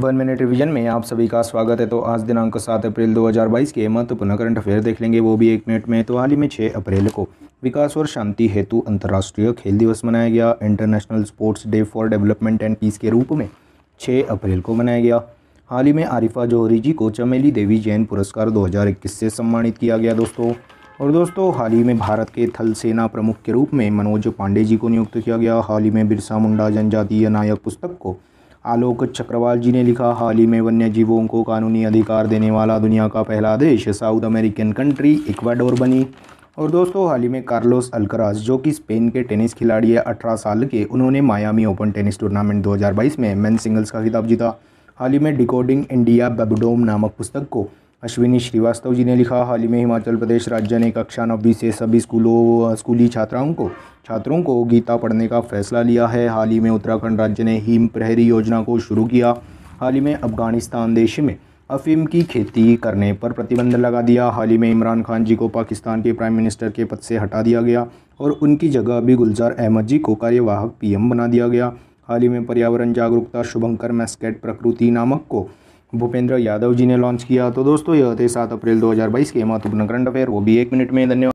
one minute revision में आप सभी का स्वागत है तो आज दिनांक सात अप्रैल 2022 के महत्वपूर्ण करंट अफेयर देख लेंगे वो भी एक मिनट में तो हाल ही में छः अप्रैल को विकास और शांति हेतु अंतर्राष्ट्रीय खेल दिवस मनाया गया international sports day for development and peace के रूप में छः अप्रैल को मनाया गया हाल ही में आरिफा जौहरी जी को चमेली देवी जैन पुरस्कार दो से सम्मानित किया गया दोस्तों और दोस्तों हाल ही में भारत के थल सेना प्रमुख के रूप में मनोज पांडे जी को नियुक्त किया गया हाल ही में बिरसा मुंडा जनजातीय नायक पुस्तक को आलोक चक्रवाल जी ने लिखा हाल ही में वन्य जीवों को कानूनी अधिकार देने वाला दुनिया का पहला देश साउथ अमेरिकन कंट्री इक्वाडोर बनी और दोस्तों हाल ही में कार्लोस अल्कराज जो कि स्पेन के टेनिस खिलाड़ी है अठारह साल के उन्होंने मायामी ओपन टेनिस टूर्नामेंट 2022 में मेन सिंगल्स का खिताब जीता हाल ही में डिकोडिंग इंडिया बेबडोम नामक पुस्तक को अश्विनी श्रीवास्तव जी ने लिखा हाल ही में हिमाचल प्रदेश राज्य ने कक्षा नब्बी से सभी स्कूलों स्कूली छात्राओं को छात्रों को गीता पढ़ने का फैसला लिया है हाल ही में उत्तराखंड राज्य ने हिम प्रहरी योजना को शुरू किया हाल ही में अफगानिस्तान देश में अफीम की खेती करने पर प्रतिबंध लगा दिया हाल ही में इमरान खान जी को पाकिस्तान के प्राइम मिनिस्टर के पद से हटा दिया गया और उनकी जगह अभी गुलजार अहमद जी को कार्यवाहक पीएम बना दिया गया हाल ही में पर्यावरण जागरूकता शुभंकर मैस्केट प्रकृति नामक को भूपेंद्र यादव जी ने लॉन्च किया तो दोस्तों यह थे सात अप्रैल 2022 के महत्वपूर्ण करंट अफेयर वो भी एक मिनट में धन्यवाद